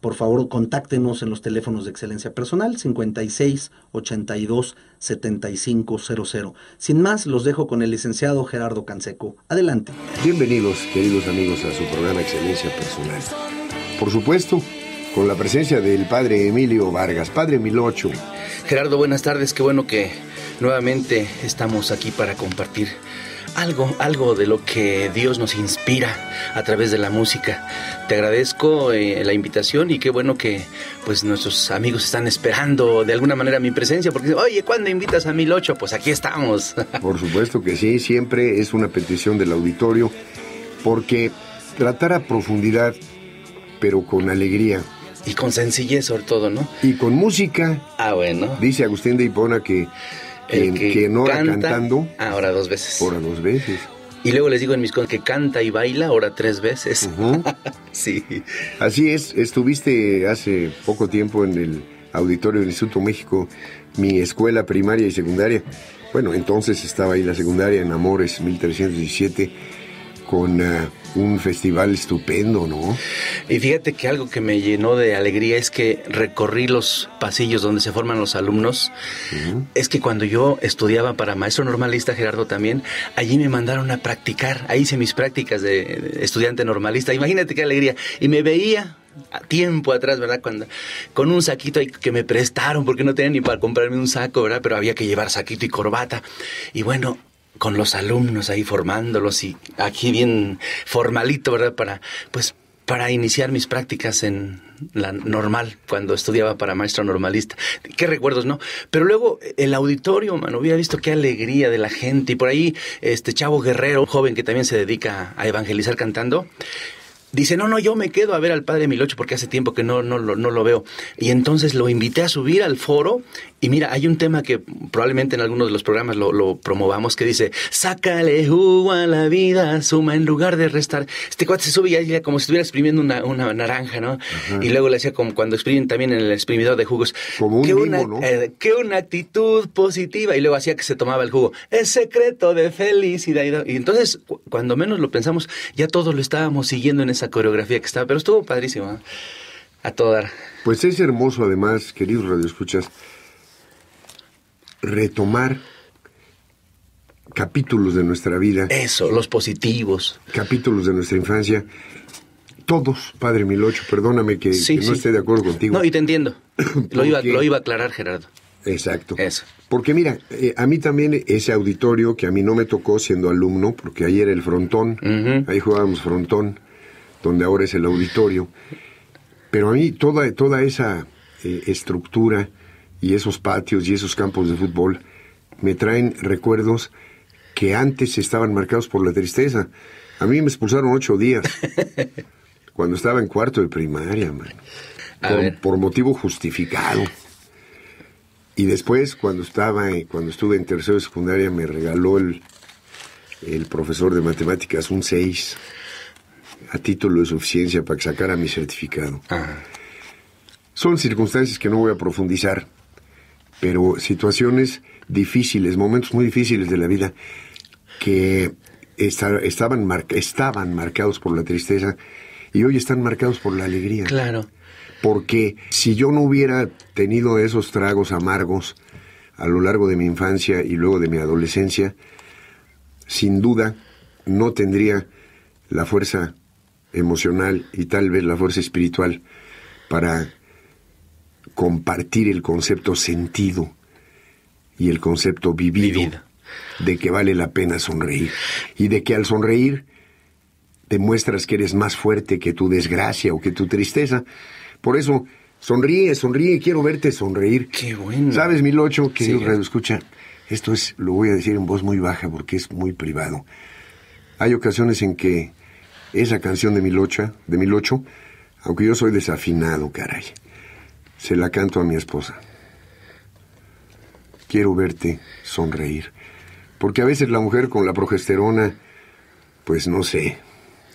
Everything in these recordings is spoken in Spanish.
por favor contáctenos en los teléfonos de excelencia personal 56 82 7500. Sin más, los dejo con el licenciado Gerardo Canseco. Adelante. Bienvenidos, queridos amigos, a su programa Excelencia Personal. Por supuesto, con la presencia del padre Emilio Vargas, padre Milocho. Gerardo, buenas tardes, qué bueno que nuevamente estamos aquí para compartir algo, algo de lo que Dios nos inspira a través de la música. Te agradezco eh, la invitación y qué bueno que pues nuestros amigos están esperando de alguna manera mi presencia porque oye, ¿cuándo invitas a mil ocho Pues aquí estamos. Por supuesto que sí, siempre es una petición del auditorio porque tratar a profundidad pero con alegría y con sencillez sobre todo, ¿no? Y con música. Ah, bueno. Dice Agustín de Hipona que el que, no canta, cantando. Ahora dos veces. Ahora dos veces. Y luego les digo en mis cosas que canta y baila ahora tres veces. sí. Así es, estuviste hace poco tiempo en el auditorio del Instituto México, mi escuela primaria y secundaria. Bueno, entonces estaba ahí la secundaria en Amores 1317 con eh, un festival estupendo, ¿no? Y fíjate que algo que me llenó de alegría es que recorrí los pasillos donde se forman los alumnos. Es que cuando yo estudiaba para maestro normalista, Gerardo también, allí me mandaron a practicar. Ahí hice mis prácticas de estudiante normalista. Imagínate qué alegría. Y me veía a tiempo atrás, ¿verdad? Cuando, con un saquito que me prestaron porque no tenía ni para comprarme un saco, ¿verdad? Pero había que llevar saquito y corbata. Y bueno, con los alumnos ahí formándolos y aquí bien formalito, ¿verdad? Para, pues, para iniciar mis prácticas en la normal, cuando estudiaba para maestro normalista. Qué recuerdos, ¿no? Pero luego eh, el auditorio, mano, hubiera visto qué alegría de la gente. Y por ahí, este Chavo Guerrero, joven que también se dedica a evangelizar cantando, dice, no, no, yo me quedo a ver al padre Milocho porque hace tiempo que no, no, no, lo veo. Y entonces lo invité a subir al foro y mira, hay un tema que probablemente en alguno de los programas lo, promovamos que dice, sácale jugo a la vida, suma en lugar de restar. Este cuate se sube y ya como si estuviera exprimiendo una, una naranja, ¿no? Y luego le decía, como cuando exprimen también en el exprimidor de jugos, como un que, una, ¿no? Eh, una actitud positiva. Y luego hacía que se tomaba el jugo. Es secreto de felicidad. Y entonces, cuando menos lo pensamos, ya todos lo estábamos siguiendo en ese esa coreografía que estaba, pero estuvo padrísimo, ¿eh? A todo dar. Pues es hermoso, además, queridos radioescuchas, retomar capítulos de nuestra vida. Eso, los positivos. Capítulos de nuestra infancia. Todos, Padre Milocho, perdóname que, no esté de acuerdo contigo. No, y te entiendo. Lo, iba, a aclarar, Gerardo. Exacto. Eso. Porque mira, eh, a mí también ese auditorio que a mí no me tocó siendo alumno, porque ahí era el frontón, ahí jugábamos frontón, donde ahora es el auditorio. Pero a mí toda, toda esa eh, estructura y esos patios y esos campos de fútbol me traen recuerdos que antes estaban marcados por la tristeza. A mí me expulsaron ocho días cuando estaba en cuarto de primaria, por, motivo justificado. Y después, cuando estaba, eh, cuando estuve en tercero de secundaria, me regaló el, el profesor de matemáticas un seis a título de suficiencia para que sacara mi certificado. Son circunstancias que no voy a profundizar, pero situaciones difíciles, momentos muy difíciles de la vida que estaban, estaban marcados por la tristeza y hoy están marcados por la alegría. Claro. Porque si yo no hubiera tenido esos tragos amargos a lo largo de mi infancia y luego de mi adolescencia, sin duda no tendría la fuerza emocional y tal vez la fuerza espiritual para compartir el concepto sentido y el concepto vivido de que vale la pena sonreír y de que al sonreír demuestras que eres más fuerte que tu desgracia o que tu tristeza. Por eso, sonríe, sonríe, quiero verte sonreír. Qué bueno. ¿Sabes, mil ocho que Escucha? Esto es, lo voy a decir en voz muy baja porque es muy privado. Hay ocasiones en que esa canción de Milocha, de Milocho, aunque yo soy desafinado, caray. Se la canto a mi esposa. Quiero verte sonreír. Porque a veces la mujer con la progesterona, pues no sé,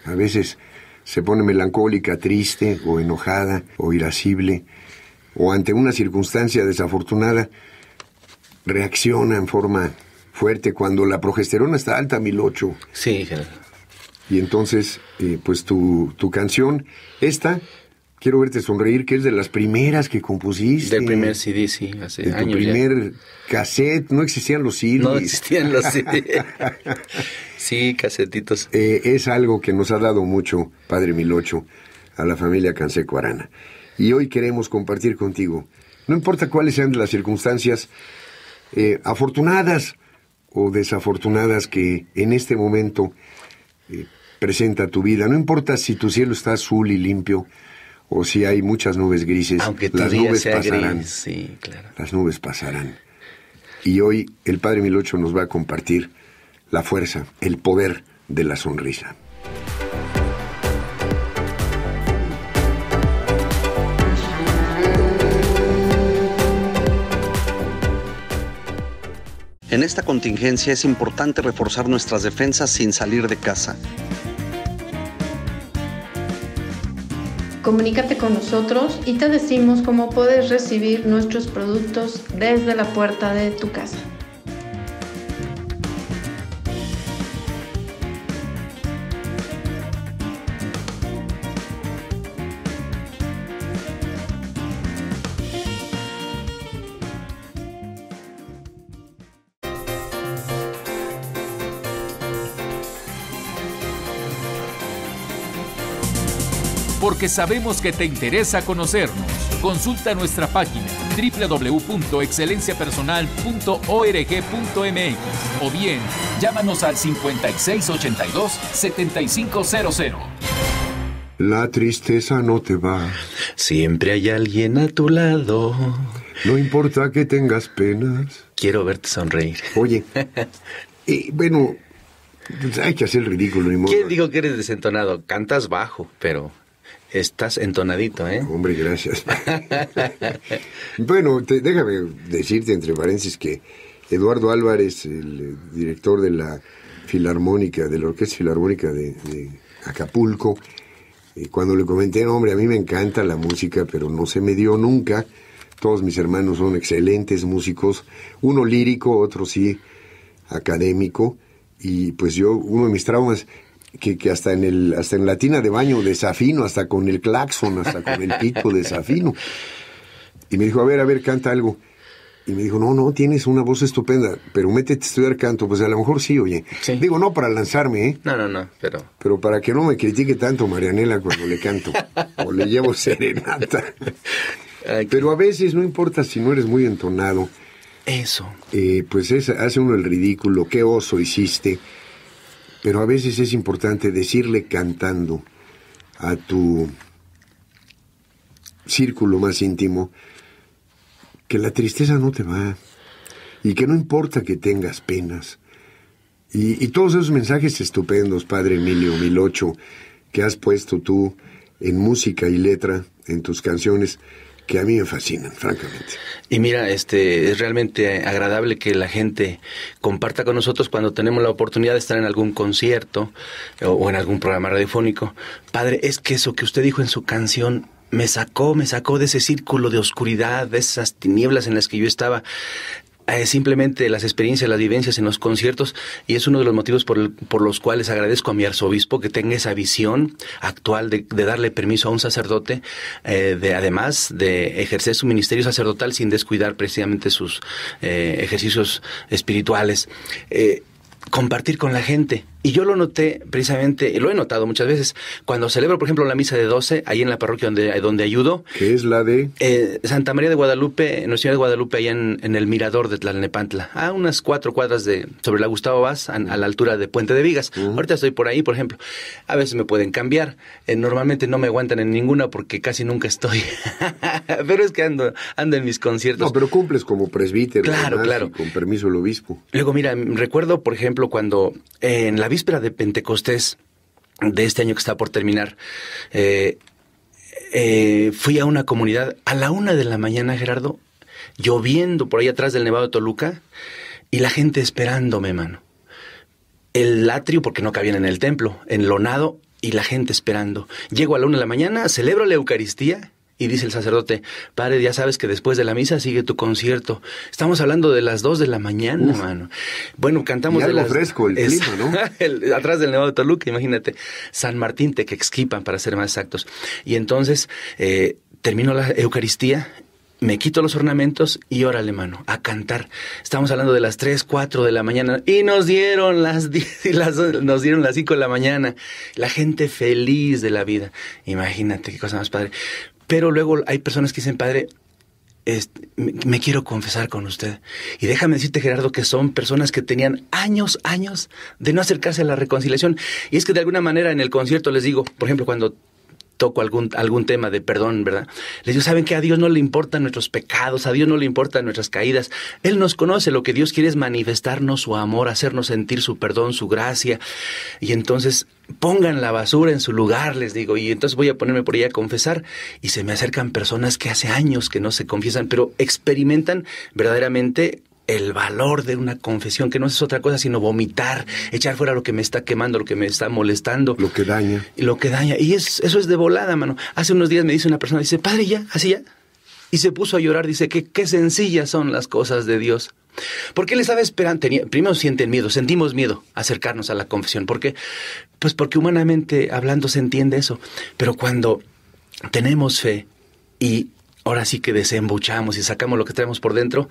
a veces se pone melancólica, triste o enojada o irascible, o ante una circunstancia desafortunada, reacciona en forma fuerte cuando la progesterona está alta, ocho. Sí, y entonces, eh, pues tu, canción, esta, Quiero verte sonreír, que es de las primeras que compusiste. Del primer CD, sí, hace años. Del primer cassette, no existían los CDs. No existían los CDs. sí, casetitos. Eh, es algo que nos ha dado mucho, Padre Milocho, a la familia Canseco Arana. Y hoy queremos compartir contigo, no importa cuáles sean las circunstancias eh, afortunadas o desafortunadas que en este momento presenta tu vida. No importa si tu cielo está azul y limpio o si hay muchas nubes grises. Aunque las nubes pasarán. Las nubes pasarán. Y hoy el Padre Milocho nos va a compartir la fuerza, el poder de la sonrisa. En esta contingencia es importante reforzar nuestras defensas sin salir de casa. Comunícate con nosotros y te decimos cómo puedes recibir nuestros productos desde la puerta de tu casa. sabemos que te interesa conocernos. Consulta nuestra página www.excelenciapersonal.org.mx o bien llámanos al 5682-7500. La tristeza no te va. Siempre hay alguien a tu lado. No importa que tengas penas. Quiero verte sonreír. Oye, bueno, hay que hacer ridículo. ¿Quién dijo que eres desentonado? Cantas bajo, pero Estás entonadito, ¿eh? Hombre, gracias. bueno, déjame decirte entre paréntesis que Eduardo Álvarez, el eh, director de la Filarmónica, de la Orquesta Filarmónica de, Acapulco, eh, cuando le comenté, hombre, a mí me encanta la música, pero no se me dio nunca. Todos mis hermanos son excelentes músicos, uno lírico, otro sí académico, y pues yo, uno de mis traumas, que, hasta en el hasta en la tina de baño desafino, hasta con el claxon, hasta con el pico desafino. Y me dijo, a ver, a ver, canta algo. Y me dijo, no, no, tienes una voz estupenda, pero métete a estudiar canto. Pues a lo mejor sí, oye. Digo, no para lanzarme, ¿eh? No, no, no, pero... Pero para que no me critique tanto Marianela cuando le canto o le llevo serenata. pero a veces no importa si no eres muy entonado. Eso. Eh, pues hace uno el ridículo, qué oso hiciste. Pero a veces es importante decirle cantando a tu círculo más íntimo que la tristeza no te va y que no importa que tengas penas. Y, todos esos mensajes estupendos, Padre Emilio Milocho, que has puesto tú en música y letra, en tus canciones, que a mí me fascinan, francamente. Y mira, este es realmente agradable que la gente comparta con nosotros cuando tenemos la oportunidad de estar en algún concierto o, o en algún programa radiofónico. Padre, es que eso que usted dijo en su canción me sacó, me sacó de ese círculo de oscuridad, de esas tinieblas en las que yo estaba. Eh, simplemente las experiencias, las vivencias en los conciertos y es uno de los motivos por, los cuales agradezco a mi arzobispo que tenga esa visión actual de, de darle permiso a un sacerdote, eh, de además de ejercer su ministerio sacerdotal sin descuidar precisamente sus eh, ejercicios espirituales compartir con la gente. Y yo lo noté precisamente, lo he notado muchas veces, cuando celebro, por ejemplo, la misa de 12, ahí en la parroquia donde, eh, donde ayudo. Que es la de? Eh, Santa María de Guadalupe, Nuestra Señora de Guadalupe, allá en, el mirador de Tlalnepantla, a unas cuatro cuadras de sobre la Gustavo Vaz, a, la altura de Puente de Vigas. Ahorita estoy por ahí, por ejemplo. A veces me pueden cambiar. Eh, normalmente no me aguantan en ninguna porque casi nunca estoy. pero es que ando, ando en mis conciertos. No, pero cumples como presbítero. Claro, claro. con permiso del obispo. Luego, mira, recuerdo, por ejemplo, cuando en la víspera de Pentecostés de este año que está por terminar, eh, eh, fui a una comunidad a la una de la mañana, Gerardo, lloviendo por ahí atrás del Nevado de Toluca, y la gente esperándome, mano. El atrio, porque no cabían en el templo, enlonado, y la gente esperando. Llego a la una de la mañana, celebro la Eucaristía, y dice el sacerdote, padre, ya sabes que después de la misa sigue tu concierto. Estamos hablando de las 2 de la mañana, hermano. Bueno, cantamos y algo fresco el clima, ¿no? atrás del Nevado de Toluca, imagínate. San Martín, te Tequexquipan, para ser más exactos. Y entonces eh, termino la Eucaristía me quito los ornamentos y órale, mano, a cantar. Estamos hablando de las 3, 4 de la mañana y nos dieron las nos dieron las 5 de la mañana. La gente feliz de la vida. Imagínate qué cosa más padre. Pero luego hay personas que dicen, padre, me, quiero confesar con usted. Y déjame decirte, Gerardo, que son personas que tenían años, años de no acercarse a la reconciliación. Y es que de alguna manera en el concierto les digo, por ejemplo, cuando toco algún, algún tema de perdón, ¿verdad? Les digo, ¿saben que A Dios no le importan nuestros pecados, a Dios no le importan nuestras caídas. Él nos conoce, lo que Dios quiere es manifestarnos su amor, hacernos sentir su perdón, su gracia. Y entonces pongan la basura en su lugar, les digo, y entonces voy a ponerme por ahí a confesar. Y se me acercan personas que hace años que no se confiesan, pero experimentan verdaderamente el valor de una confesión, que no es otra cosa sino vomitar, echar fuera lo que me está quemando, lo que me está molestando. Lo que daña. Y lo que daña. Y eso es de volada, mano. Hace unos días me dice una persona, dice, padre, ya, así ya. Y se puso a llorar, dice, que qué sencillas son las cosas de Dios. Porque él estaba esperando, primero sienten miedo, sentimos miedo acercarnos a la confesión. ¿Por qué? Pues porque humanamente hablando se entiende eso. Pero cuando tenemos fe y ahora sí que desembuchamos y sacamos lo que traemos por dentro.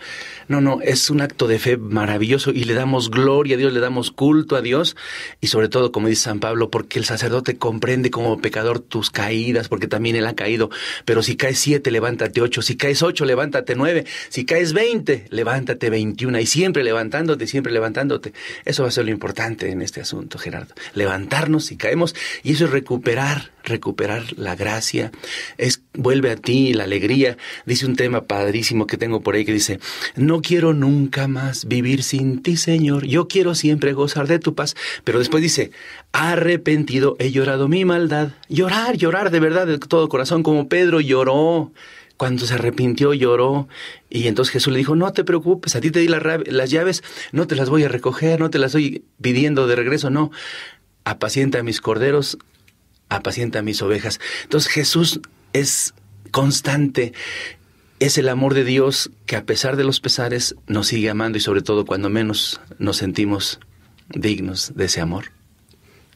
No, no, es un acto de fe maravilloso y le damos gloria a Dios, le damos culto a Dios y sobre todo, como dice San Pablo, porque el sacerdote comprende como pecador tus caídas, porque también él ha caído. Pero si caes siete, levántate ocho, si caes ocho, levántate nueve, si caes veinte, levántate veintiuna y siempre levantándote, siempre levantándote. Eso va a ser lo importante en este asunto, Gerardo. Levantarnos si caemos y eso es recuperar recuperar la gracia, es vuelve a ti la alegría. Dice un tema padrísimo que tengo por ahí que dice, "No quiero nunca más vivir sin ti, Señor. Yo quiero siempre gozar de tu paz." Pero después dice, "Arrepentido he llorado mi maldad." Llorar, llorar de verdad de todo corazón como Pedro lloró cuando se arrepintió lloró y entonces Jesús le dijo, no te preocupes, a ti te di las, llaves, no te las voy a recoger, no te las estoy pidiendo de regreso, no, apacienta mis corderos apacienta mis ovejas. Entonces Jesús es constante, es el amor de Dios que a pesar de los pesares nos sigue amando y sobre todo cuando menos nos sentimos dignos de ese amor.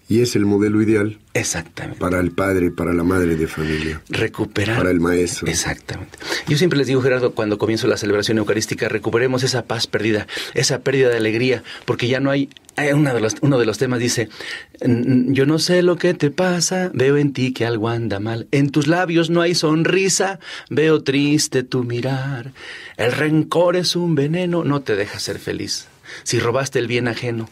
Y es el modelo ideal. Exactamente. Para el padre, para la madre de familia. Recuperar. Para el maestro. Exactamente. Yo siempre les digo, Gerardo, cuando comienzo la celebración eucarística, recuperemos esa paz perdida, esa pérdida de alegría, porque ya no hay. Uno de, los, uno de los temas dice, yo no sé lo que te pasa, veo en ti que algo anda mal, en tus labios no hay sonrisa, veo triste tu mirar, el rencor es un veneno, no te deja ser feliz, si robaste el bien ajeno,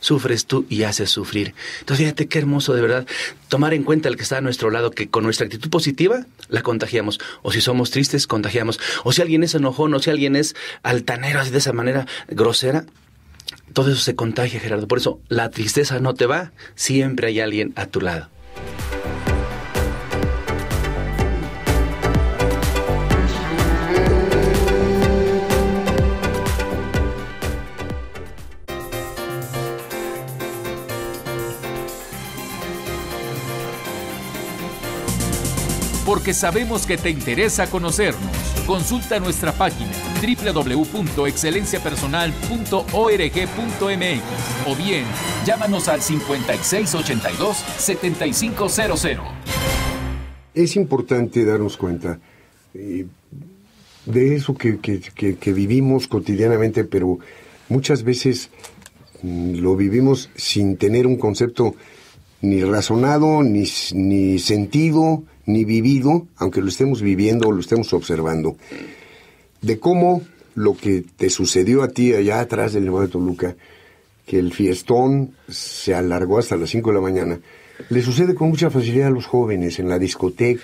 sufres tú y haces sufrir. Entonces, fíjate qué hermoso de verdad tomar en cuenta el que está a nuestro lado, que con nuestra actitud positiva la contagiamos. O si somos tristes, contagiamos. O si alguien es enojón, o si alguien es altanero, así de esa manera grosera, todo eso se contagia, Gerardo. Por eso la tristeza no te va, siempre hay alguien a tu lado. porque sabemos que te interesa conocernos. Consulta nuestra página www.excelenciapersonal.org.mx o bien llámanos al 5682-7500. Es importante darnos cuenta eh, de eso que, vivimos cotidianamente, pero muchas veces mm, lo vivimos sin tener un concepto ni razonado, ni sentido, ni vivido, aunque lo estemos viviendo o lo estemos observando, de cómo lo que te sucedió a ti allá atrás del Nevado de Toluca, que el fiestón se alargó hasta las 5 de la mañana, le sucede con mucha facilidad a los jóvenes en la discoteca,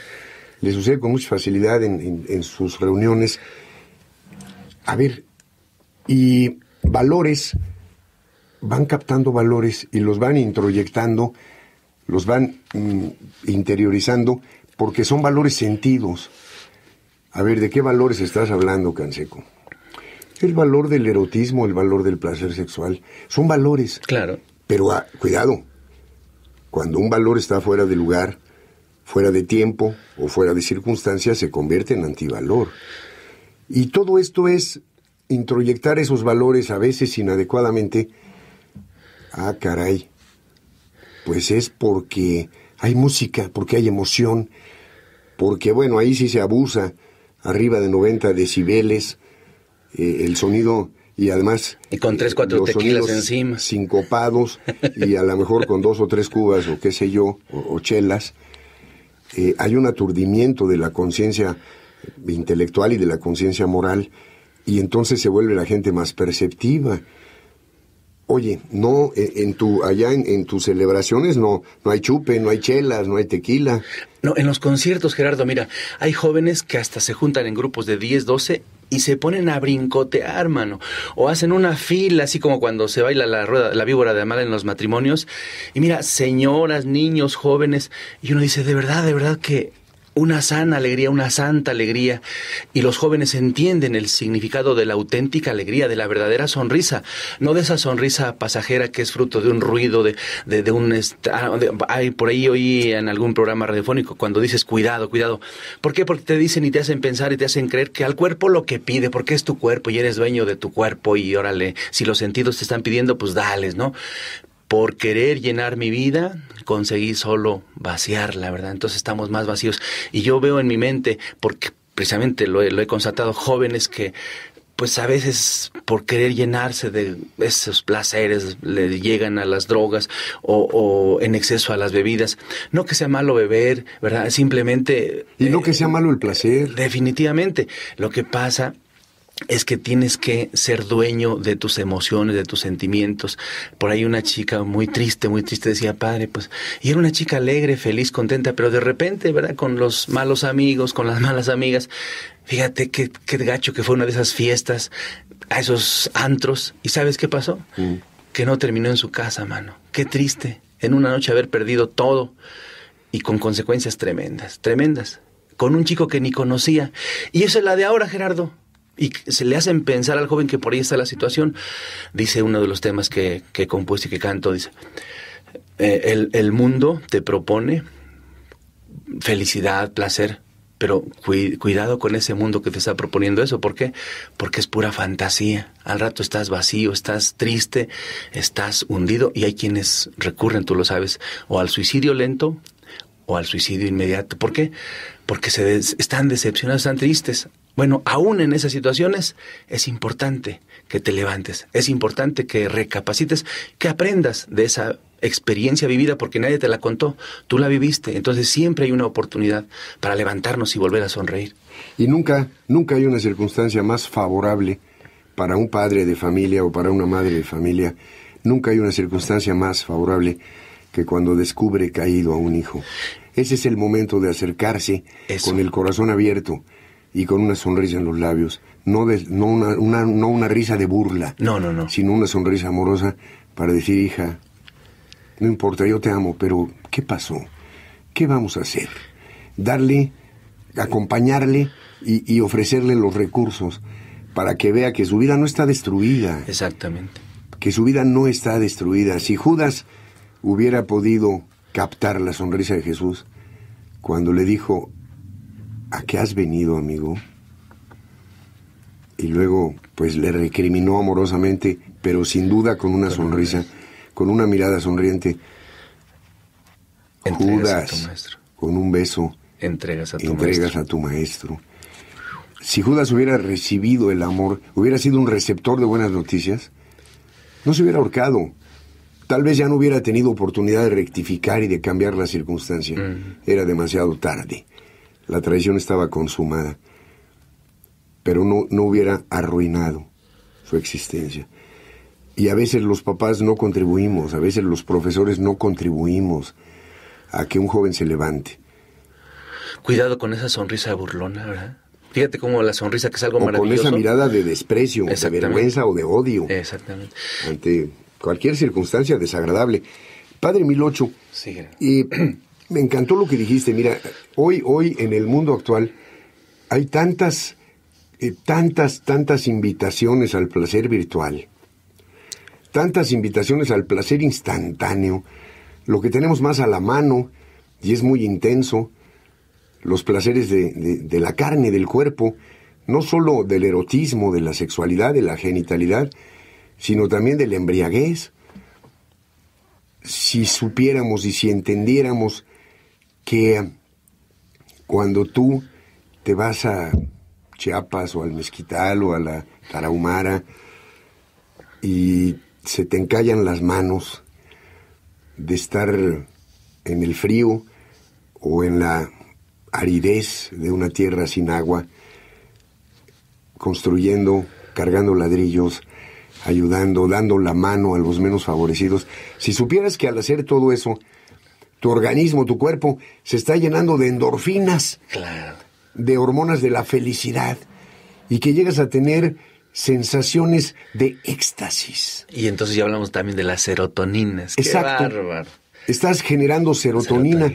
le sucede con mucha facilidad en, sus reuniones. A ver, y valores, van captando valores y los van introyectando, los van mm, interiorizando porque son valores sentidos. A ver, ¿de qué valores estás hablando, Canseco? El valor del erotismo, el valor del placer sexual, son valores. Claro. Pero ah, cuidado, cuando un valor está fuera de lugar, fuera de tiempo o fuera de circunstancias, se convierte en antivalor. Y todo esto es introyectar esos valores a veces inadecuadamente. Ah, caray. Pues es porque hay música, porque hay emoción, porque bueno, ahí sí se abusa, arriba de 90 decibeles, eh, el sonido y además... Y con tres, cuatro los tequilas encima. Sincopados y a lo mejor con dos o tres cubas o qué sé yo, o, chelas. Eh, hay un aturdimiento de la conciencia intelectual y de la conciencia moral y entonces se vuelve la gente más perceptiva. Oye, no, eh, en tu, allá en, en, tus celebraciones no, no hay chupe, no hay chelas, no hay tequila. No, en los conciertos, Gerardo, mira, hay jóvenes que hasta se juntan en grupos de 10, 12 y se ponen a brincotear, mano. O hacen una fila, así como cuando se baila la rueda, la víbora de Amal en los matrimonios. Y mira, señoras, niños, jóvenes. Y uno dice, de verdad, de verdad que una sana alegría, una santa alegría, y los jóvenes entienden el significado de la auténtica alegría, de la verdadera sonrisa, no de esa sonrisa pasajera que es fruto de un ruido, de, de, un... hay, ah, por ahí oí en algún programa radiofónico cuando dices cuidado, cuidado. ¿Por qué? Porque te dicen y te hacen pensar y te hacen creer que al cuerpo lo que pide, porque es tu cuerpo y eres dueño de tu cuerpo y órale, si los sentidos te están pidiendo, pues dales, ¿no? por querer llenar mi vida, conseguí solo vaciarla, ¿verdad? Entonces estamos más vacíos. Y yo veo en mi mente, porque precisamente lo he, constatado, jóvenes que pues a veces por querer llenarse de esos placeres le llegan a las drogas o, en exceso a las bebidas. No que sea malo beber, ¿verdad? Simplemente... Y no que eh, sea malo el placer. Definitivamente. Lo que pasa es que tienes que ser dueño de tus emociones, de tus sentimientos. Por ahí una chica muy triste, muy triste decía, padre, pues, y era una chica alegre, feliz, contenta, pero de repente, ¿verdad? Con los malos amigos, con las malas amigas, fíjate qué, qué gacho que fue una de esas fiestas, a esos antros, y ¿sabes qué pasó? Mm. Que no terminó en su casa, mano. Qué triste, en una noche haber perdido todo y con consecuencias tremendas, tremendas, con un chico que ni conocía. Y esa es la de ahora, Gerardo y se le hacen pensar al joven que por ahí está la situación. Dice uno de los temas que, que y que canto, dice, eh, el, mundo te propone felicidad, placer, pero cuidado con ese mundo que te está proponiendo eso. ¿Por qué? Porque es pura fantasía. Al rato estás vacío, estás triste, estás hundido y hay quienes recurren, tú lo sabes, o al suicidio lento o al suicidio inmediato. ¿Por qué? Porque se están decepcionados, están tristes. Bueno, aún en esas situaciones es importante que te levantes, es importante que recapacites, que aprendas de esa experiencia vivida porque nadie te la contó, tú la viviste, entonces siempre hay una oportunidad para levantarnos y volver a sonreír. Y nunca, nunca hay una circunstancia más favorable para un padre de familia o para una madre de familia, nunca hay una circunstancia más favorable que cuando descubre caído a un hijo. Ese es el momento de acercarse con el corazón abierto y con una sonrisa en los labios, no, no, una, no una risa de burla, no, no, no. sino una sonrisa amorosa para decir, hija, no importa, yo te amo, pero ¿qué pasó? ¿Qué vamos a hacer? Darle, acompañarle y ofrecerle los recursos para que vea que su vida no está destruida. Exactamente. Que su vida no está destruida. Si Judas hubiera podido captar la sonrisa de Jesús cuando le dijo, ¿a qué has venido, amigo? Y luego, pues le recriminó amorosamente, pero sin duda con una sonrisa, con una mirada sonriente. Judas, con un beso, entregas a tu, maestro. Si Judas hubiera recibido el amor, hubiera sido un receptor de buenas noticias, no se hubiera ahorcado. Tal vez ya no hubiera tenido oportunidad de rectificar y de cambiar la circunstancia. Era demasiado tarde. La traición estaba consumada, pero no, no hubiera arruinado su existencia. Y a veces los papás no contribuimos, a veces los profesores no contribuimos a que un joven se levante. Cuidado con esa sonrisa burlona, ¿verdad? Fíjate cómo la sonrisa, que es algo maravilloso. Con esa mirada de desprecio, de vergüenza o de odio. Exactamente. Ante cualquier circunstancia desagradable. Padre Milocho, sí, Y... me encantó lo que dijiste. Mira, hoy, hoy en el mundo actual hay tantas, eh, tantas, tantas invitaciones al placer virtual, tantas invitaciones al placer instantáneo, lo que tenemos más a la mano y es muy intenso, los placeres de, de la carne, del cuerpo, no solo del erotismo, de la sexualidad, de la genitalidad, sino también de la embriaguez. Si supiéramos y si entendiéramos que cuando tú te vas a Chiapas o al Mezquital o a la Tarahumara y se te encallan las manos de estar en el frío o en la aridez de una tierra sin agua, construyendo, cargando ladrillos, ayudando, dando la mano a los menos favorecidos. Si supieras que al hacer todo eso, tu organismo, tu cuerpo, se está llenando de endorfinas, claro. de hormonas de la felicidad, y que llegas a tener sensaciones de éxtasis. Y entonces ya hablamos también de las serotoninas. Exacto. Estás generando serotonina.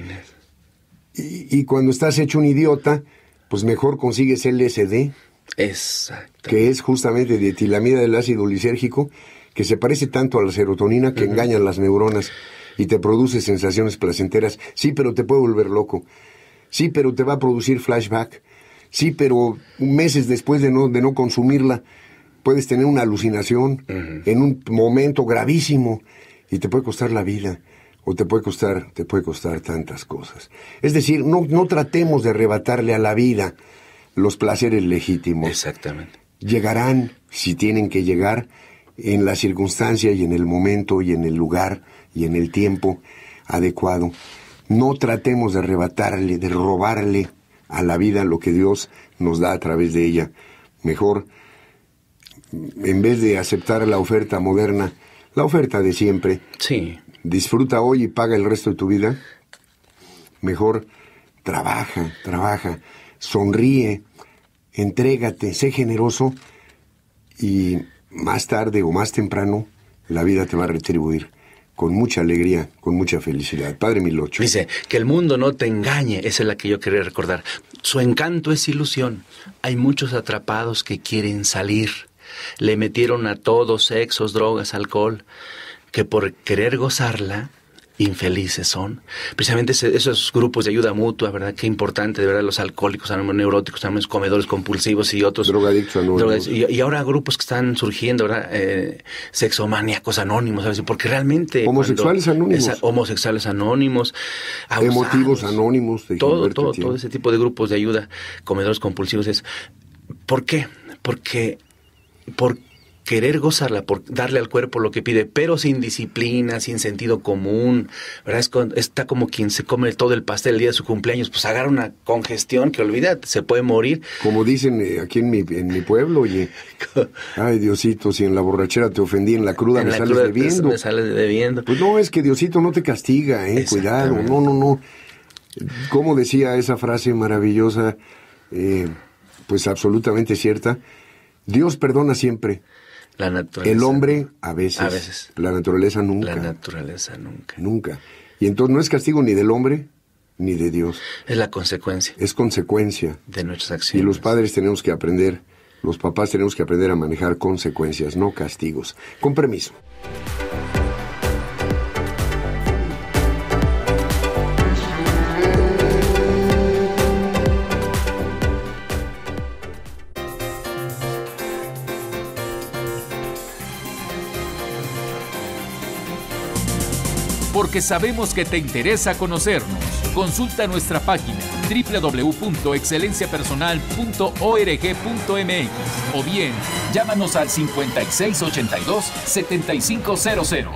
Y, cuando estás hecho un idiota, pues mejor consigues LSD. Exacto. Que es justamente dietilamida del ácido lisérgico, que se parece tanto a la serotonina que engaña engañan las neuronas y te produce sensaciones placenteras, sí, pero te puede volver loco, sí, pero te va a producir flashback, sí, pero meses después de no, de no consumirla, puedes tener una alucinación en un momento gravísimo y te puede costar la vida o te puede costar, te puede costar tantas cosas. Es decir, no, no tratemos de arrebatarle a la vida los placeres legítimos. Exactamente. Llegarán, si tienen que llegar, en la circunstancia y en el momento y en el lugar y en el tiempo adecuado. No tratemos de arrebatarle, de robarle a la vida lo que Dios nos da a través de ella. Mejor, en vez de aceptar la oferta moderna, la oferta de siempre, sí. disfruta hoy y paga el resto de tu vida. Mejor, trabaja, trabaja, sonríe, entrégate, sé generoso y más tarde o más temprano la vida te va a retribuir con mucha alegría, con mucha felicidad. Padre Milocho. Dice, que el mundo no te engañe, esa es la que yo quería recordar. Su encanto es ilusión. Hay muchos atrapados que quieren salir. Le metieron a todos sexos, drogas, alcohol, que por querer gozarla infelices son. Precisamente esos grupos de ayuda mutua, ¿verdad? Qué importante, de verdad, los alcohólicos, anónimos neuróticos, anónimos comedores compulsivos y otros. Drogadictos Y, ahora grupos que están surgiendo, ¿verdad? Eh, anónimos, Porque realmente. Homosexuales anónimos. homosexuales anónimos. Emotivos anónimos. todo, todo, todo ese tipo de grupos de ayuda, comedores compulsivos. Es, ¿Por qué? Porque. Porque querer gozarla, por darle al cuerpo lo que pide, pero sin disciplina, sin sentido común, ¿verdad? está como quien se come todo el pastel el día de su cumpleaños, pues agarra una congestión que olvídate, se puede morir. Como dicen eh, aquí en mi, en mi pueblo, oye, ay Diosito, si en la borrachera te ofendí, en la cruda, me, la sales cruda Pues no, es que Diosito no te castiga, eh, cuidado, no, no, no. Como decía esa frase maravillosa, eh, pues absolutamente cierta, Dios perdona siempre. La naturaleza. El hombre a veces. A veces. La naturaleza nunca. La naturaleza nunca. Nunca. Y entonces no es castigo ni del hombre ni de Dios. Es la consecuencia. Es consecuencia. De nuestras acciones. Y los padres tenemos que aprender, los papás tenemos que aprender a manejar consecuencias, no castigos. Con permiso. que sabemos que te interesa conocernos. Consulta nuestra página www.excelenciapersonal.org.mx o bien llámanos al 5682-7500.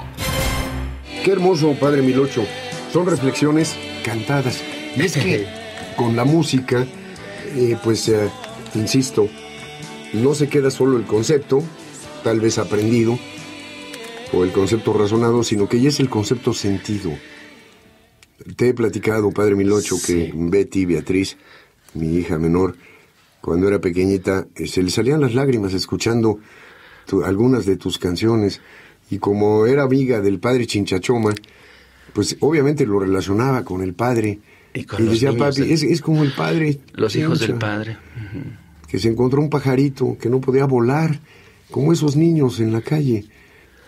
Qué hermoso, Padre Milocho. Son reflexiones cantadas. es que con la música, eh, pues, eh, insisto, no se queda solo el concepto, tal vez aprendido, o el concepto razonado, sino que ya es el concepto sentido. Te he platicado, padre Milocho, que Betty, Beatriz, mi hija menor, cuando era pequeñita, eh, se le salían las lágrimas escuchando algunas de tus canciones. Y como era amiga del padre Chinchachoma, pues obviamente lo relacionaba con el padre. Y, decía, papi, eh". es, como el padre. Los hijos del padre. Que se encontró un pajarito que no podía volar, como esos niños en la calle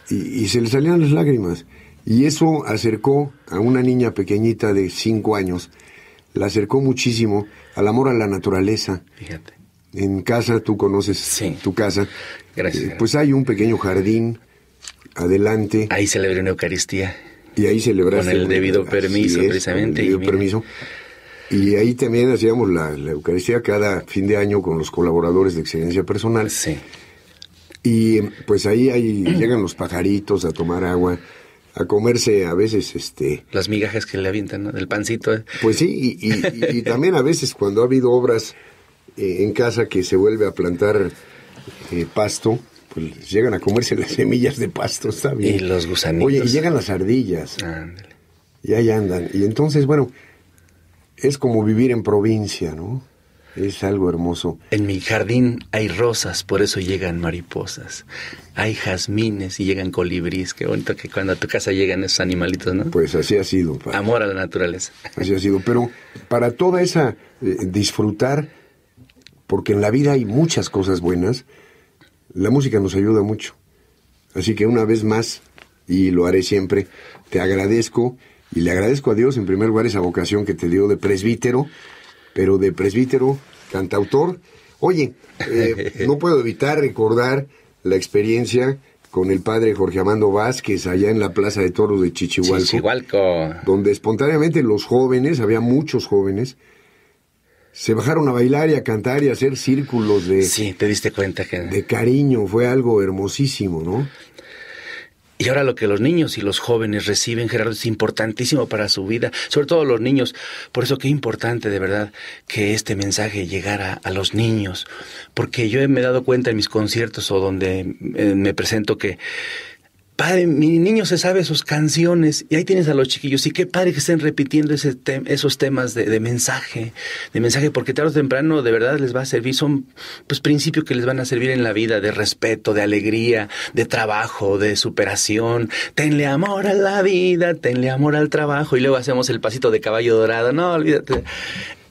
y, se le salían las lágrimas. Y eso acercó a una niña pequeñita de cinco años, la acercó muchísimo al amor a la naturaleza. Fíjate. En casa, tú conoces tu casa. Eh, gracias. pues hay un pequeño jardín adelante. Ahí celebré una Eucaristía. Y ahí celebraste. Con el debido permiso, precisamente. el y permiso. Y ahí también hacíamos la, la, Eucaristía cada fin de año con los colaboradores de excelencia personal. Sí. Y pues ahí, ahí llegan los pajaritos a tomar agua a comerse a veces este las migajas que le avientan ¿no? del pancito ¿eh? pues sí y, también a veces cuando ha habido obras eh, en casa que se vuelve a plantar eh, pasto pues llegan a comerse las semillas de pasto está bien y los gusanitos oye y llegan las ardillas Ándale. y ahí andan y entonces bueno es como vivir en provincia no es algo hermoso. En mi jardín hay rosas, por eso llegan mariposas. Hay jazmines y llegan colibríes. Qué bonito que cuando a tu casa llegan esos animalitos, ¿no? Pues así ha sido. Amor a la naturaleza. Así ha sido. Pero para toda esa eh, disfrutar, porque en la vida hay muchas cosas buenas, la música nos ayuda mucho. Así que una vez más, y lo haré siempre, te agradezco y le agradezco a Dios en primer lugar esa vocación que te dio de presbítero pero de presbítero, cantautor. Oye, eh, no puedo evitar recordar la experiencia con el padre Jorge Amando Vázquez allá en la Plaza de Toros de Chichihualco. Donde espontáneamente los jóvenes, había muchos jóvenes, se bajaron a bailar y a cantar y a hacer círculos de... te diste cuenta De cariño, fue algo hermosísimo, ¿no? Y ahora lo que los niños y los jóvenes reciben, Gerardo, es importantísimo para su vida, sobre todo los niños. Por eso qué importante de verdad que este mensaje llegara a los niños, porque yo me he dado cuenta en mis conciertos o donde eh, me presento que padre, mi niño se sabe sus canciones y ahí tienes a los chiquillos y qué padre que estén repitiendo esos temas de, mensaje, de mensaje, porque tarde o temprano de verdad les va a servir, son pues principios que les van a servir en la vida de respeto, de alegría, de trabajo, de superación, tenle amor a la vida, tenle amor al trabajo y luego hacemos el pasito de caballo dorado, no, olvídate.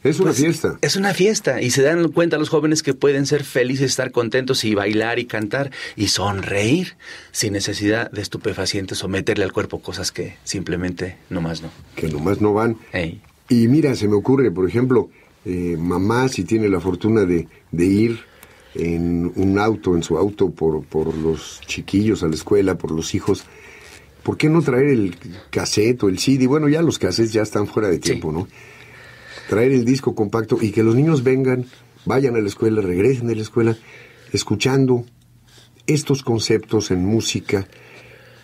Es una pues, fiesta. Es una fiesta y se dan cuenta los jóvenes que pueden ser felices, estar contentos y bailar y cantar y sonreír sin necesidad de estupefacientes o meterle al cuerpo cosas que simplemente nomás no. Que nomás no van. Y mira, se me ocurre, por ejemplo, eh, mamá si tiene la fortuna de, ir en un auto, en su auto, por, por los chiquillos a la escuela, por los hijos, ¿por qué no traer el cassette o el CD? Bueno, ya los cassettes ya están fuera de tiempo, ¿no? traer el disco compacto y que los niños vengan, vayan a la escuela, regresen de la escuela, escuchando estos conceptos en música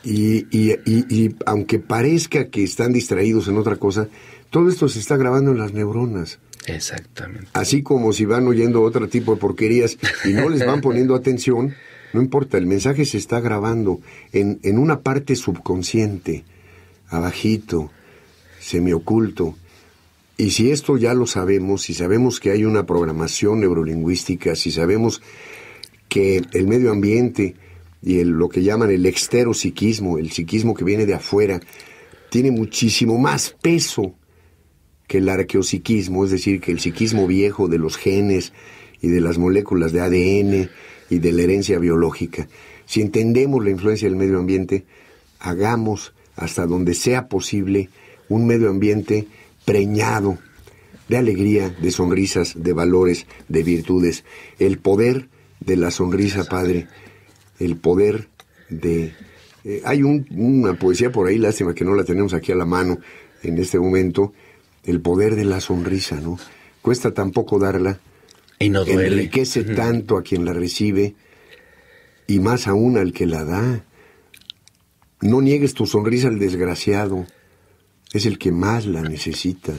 y, aunque parezca que están distraídos en otra cosa, todo esto se está grabando en las neuronas. Exactamente. Así como si van oyendo otro tipo de porquerías y no les van poniendo atención, no importa, el mensaje se está grabando en, en una parte subconsciente, abajito, semioculto. Y si esto ya lo sabemos, si sabemos que hay una programación neurolingüística, si sabemos que el medio ambiente y lo que llaman el psiquismo, el psiquismo que viene de afuera, tiene muchísimo más peso que el arqueosiquismo, es decir, que el psiquismo viejo de los genes y de las moléculas de ADN y de la herencia biológica. Si entendemos la influencia del medio ambiente, hagamos hasta donde sea posible un medio ambiente preñado de alegría, de sonrisas, de valores, de virtudes. El poder de la sonrisa, Padre, el poder de... Eh, hay una poesía por ahí, lástima que no la tenemos aquí a la mano en este momento, el poder de la sonrisa, ¿no? Cuesta tampoco darla, y enriquece tanto a quien la recibe y más aún al que la da. No niegues tu sonrisa al desgraciado, es el que más la necesita.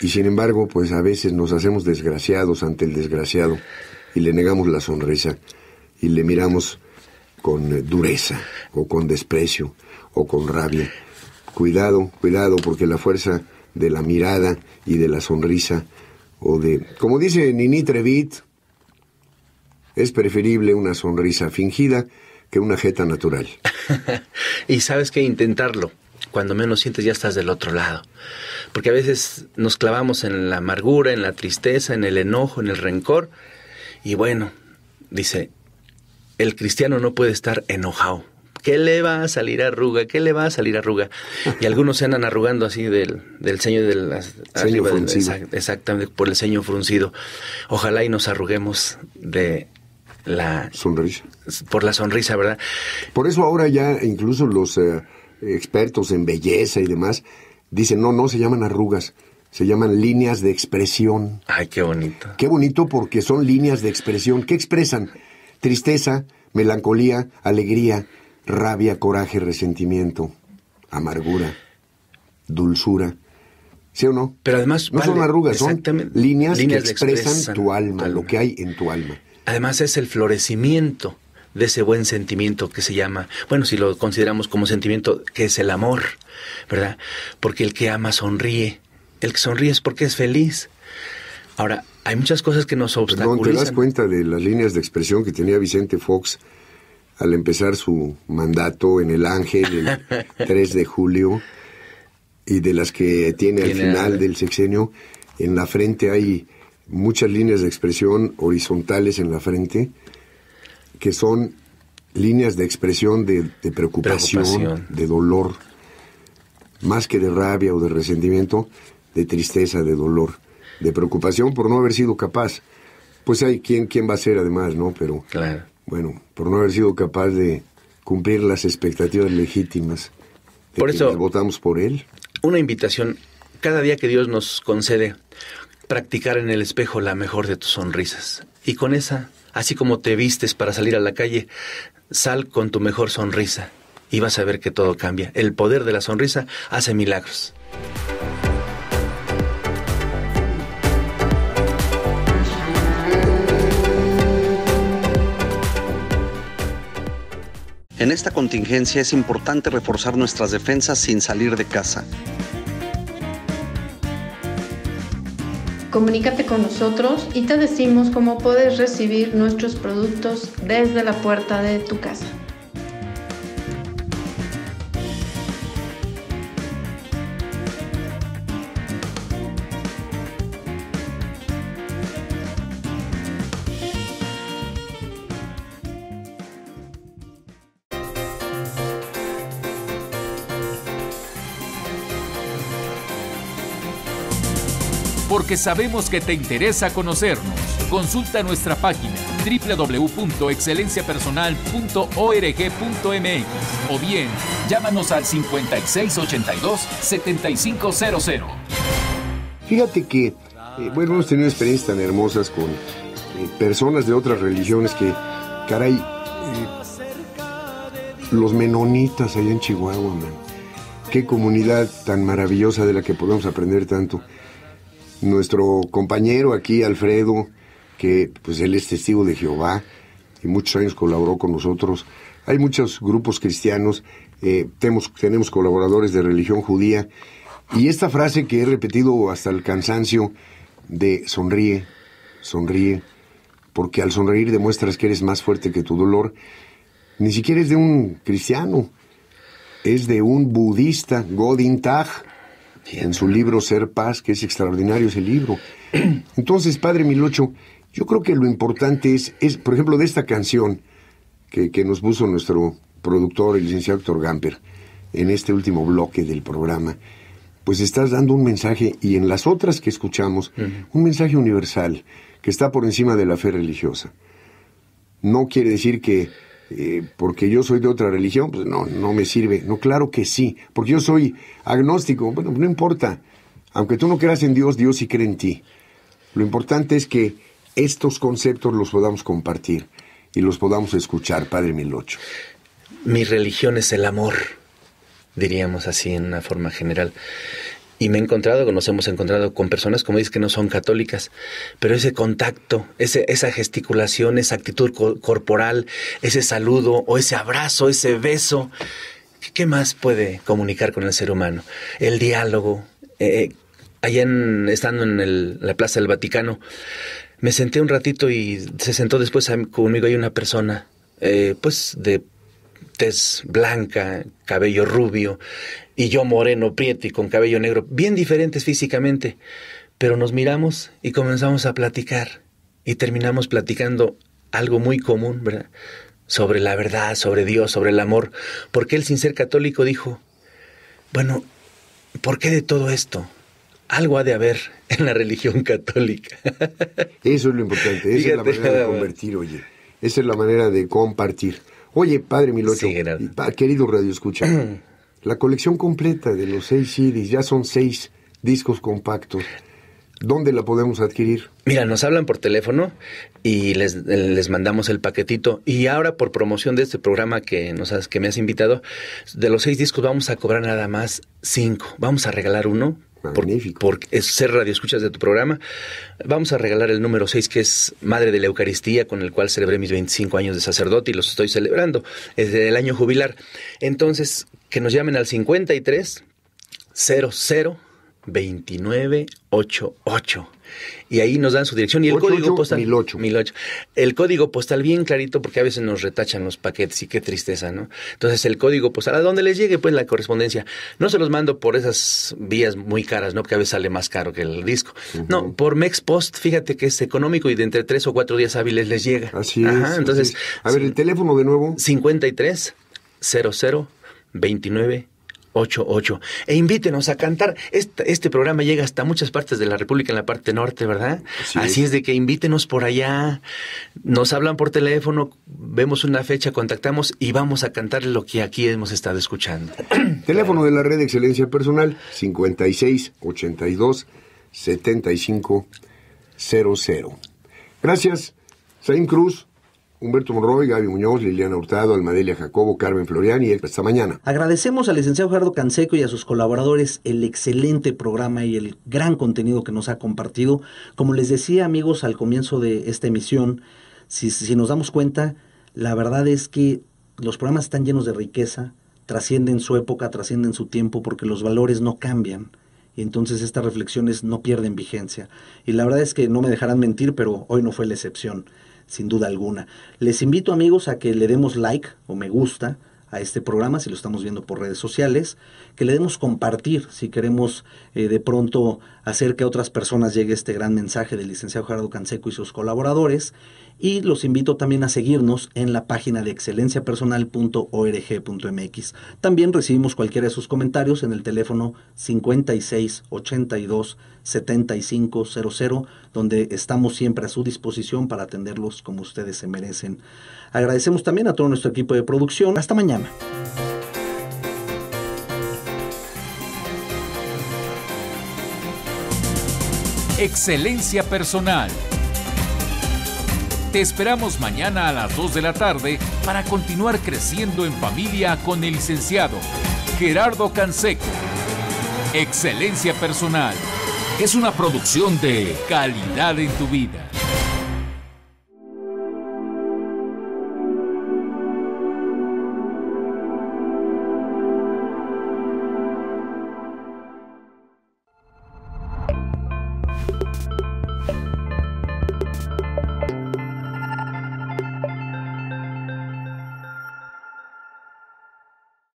Y sin embargo, pues a veces nos hacemos desgraciados ante el desgraciado y le negamos la sonrisa y le miramos con eh, dureza o con desprecio o con rabia. Cuidado, cuidado, porque la fuerza de la mirada y de la sonrisa o de... Como dice Nini Trevit, es preferible una sonrisa fingida que una jeta natural. y sabes que intentarlo cuando menos sientes ya estás del otro lado. Porque a veces nos clavamos en la amargura, en la tristeza, en el enojo, en el rencor. Y bueno, dice, el cristiano no puede estar enojado. ¿Qué le va a salir arruga? ¿Qué le va a salir arruga? Y algunos se andan arrugando así del, del ceño del, Seño exactamente por el ceño fruncido. Ojalá y nos arruguemos de la sonrisa. Por la sonrisa, ¿verdad? Por eso ahora ya incluso los eh, expertos en belleza y demás, dicen, no, no, se llaman arrugas, se llaman líneas de expresión. Ay, qué bonito. Qué bonito porque son líneas de expresión. ¿Qué expresan? Tristeza, melancolía, alegría, rabia, coraje, resentimiento, amargura, dulzura. ¿Sí o no? Pero además. No son arrugas, son líneas, que expresan, tu alma, lo que hay en tu alma. Además es el florecimiento de ese buen sentimiento que se llama, bueno, si lo consideramos como sentimiento, que es el amor, ¿verdad? Porque el que ama sonríe, el que sonríe es porque es feliz. Ahora, hay muchas cosas que nos obstaculizan. ¿No ¿te das cuenta de las líneas de expresión que tenía Vicente Fox al empezar su mandato en El Ángel el 3 de julio y de las que tiene, al final del sexenio? En la frente hay muchas líneas de expresión horizontales en la frente que son líneas de expresión de, preocupación, de dolor, más que de rabia o de resentimiento, de tristeza, de dolor, de preocupación por no haber sido capaz. Pues hay quien, quién va a ser además, ¿no? Pero claro. bueno, por no haber sido capaz de cumplir las expectativas legítimas. por eso votamos por él. Una invitación cada día que Dios nos concede practicar en el espejo la mejor de tus sonrisas. Y con esa Así como te vistes para salir a la calle, sal con tu mejor sonrisa y vas a ver que todo cambia. El poder de la sonrisa hace milagros. En esta contingencia es importante reforzar nuestras defensas sin salir de casa. Comunícate con nosotros y te decimos cómo puedes recibir nuestros productos desde la puerta de tu casa. porque sabemos que te interesa conocernos. Consulta nuestra página www.excelenciapersonal.org.mx o bien llámanos al 5682-7500. Fíjate que, eh, bueno, hemos tenido experiencias tan hermosas con eh, personas de otras religiones que, caray, eh, los menonitas allá en Chihuahua, man. Qué comunidad tan maravillosa de la que podemos aprender tanto nuestro compañero aquí, Alfredo, que pues él es testigo de Jehová y muchos años colaboró con nosotros. Hay muchos grupos cristianos, eh, tenemos, tenemos colaboradores de religión judía, y esta frase que he repetido hasta el cansancio de sonríe, sonríe, porque al sonreír demuestras que eres más fuerte que tu dolor, ni siquiera es de un cristiano, es de un budista, Godin Taj, en su libro Ser Paz, que es extraordinario ese libro. Entonces, Padre Milocho, yo creo que lo importante es, por ejemplo, de esta canción que, que nos puso nuestro productor, el licenciado Héctor Gamper, en este último bloque del programa, pues estás dando un mensaje, y en las otras que escuchamos, un mensaje universal que está por encima de la fe religiosa. No quiere decir que eh, porque yo soy de otra religión, pues no, no me sirve. No, claro que sí, porque yo soy agnóstico, bueno, no importa. Aunque tú no creas en Dios, Dios sí cree en ti. Lo importante es que estos conceptos los podamos compartir y los podamos escuchar, Padre Milocho. Mi religión es el amor, diríamos así en una forma general y me he encontrado, nos hemos encontrado con personas, como dices, que no son católicas, pero ese contacto, esa gesticulación, esa actitud corporal, ese saludo o ese abrazo, ese beso, ¿qué más puede comunicar con el ser humano? El diálogo. Eh, eh, allá estando en la Plaza del Vaticano, me senté un ratito y se sentó después conmigo hay una persona, eh, pues de tez blanca, cabello rubio, y yo moreno, prieto con cabello negro, bien diferentes físicamente, pero nos miramos y comenzamos a platicar y terminamos platicando algo muy común, ¿verdad? Sobre la verdad, sobre Dios, sobre el amor, porque él sin ser católico dijo, bueno, ¿por qué de todo esto? Algo ha de haber en la religión católica. Eso es lo importante, esa es la manera de convertir, oye, esa es la manera de compartir. Oye, padre Milocho, sí, querido Radio Escucha, la colección completa de los seis CDs, ya son seis discos compactos. ¿Dónde la podemos adquirir? Mira, nos hablan por teléfono y les, les, mandamos el paquetito. Y ahora, por promoción de este programa que, que me has invitado, de los seis discos vamos a cobrar nada más cinco. Vamos a regalar uno por, ser radio escuchas de tu programa. Vamos a regalar el número 6, que es Madre de la Eucaristía, con el cual celebré mis 25 años de sacerdote y los estoy celebrando desde el año jubilar. Entonces, que nos llamen al 53 00 2988. Y ahí nos dan su dirección y el código postal 1008. 1008. El código postal bien clarito porque a veces nos retachan los paquetes y qué tristeza, ¿no? Entonces el código postal a donde les llegue pues la correspondencia. No se los mando por esas vías muy caras, ¿no? Porque a veces sale más caro que el disco. No, por Mexpost, fíjate que es económico y de entre tres o cuatro días hábiles les llega. Así Entonces, a ver el teléfono de nuevo. 53 00 29 88. E invítenos a cantar. Este, programa llega hasta muchas partes de la República, en la parte norte, ¿verdad? Así, es. de que invítenos por allá. Nos hablan por teléfono, vemos una fecha, contactamos y vamos a cantar lo que aquí hemos estado escuchando. teléfono de la Red de Excelencia Personal, 56 82 75 00. Gracias, saint Cruz. Humberto Monroy, Gaby Muñoz, Liliana Hurtado, Almadelia Jacobo, Carmen Florian y esta mañana. Agradecemos al licenciado Gerardo Canseco y a sus colaboradores el excelente programa y el gran contenido que nos ha compartido. Como les decía, amigos, al comienzo de esta emisión, si, si nos damos cuenta, la verdad es que los programas están llenos de riqueza, trascienden su época, trascienden su tiempo, porque los valores no cambian y entonces estas reflexiones no pierden vigencia. Y la verdad es que no me dejarán mentir, pero hoy no fue la excepción sin duda alguna. Les invito amigos a que le demos like o me gusta a este programa, si lo estamos viendo por redes sociales, que le demos compartir, si queremos eh, de pronto hacer que a otras personas llegue este gran mensaje del licenciado Gerardo Canseco y sus colaboradores. Y los invito también a seguirnos en la página de excelenciapersonal.org.mx. También recibimos cualquiera de sus comentarios en el teléfono 5682 7500, donde estamos siempre a su disposición para atenderlos como ustedes se merecen. Agradecemos también a todo nuestro equipo de producción. Hasta mañana. Excelencia Personal. Te esperamos mañana a las 2 de la tarde para continuar creciendo en familia con el licenciado Gerardo Canseco. Excelencia Personal es una producción de calidad en tu vida.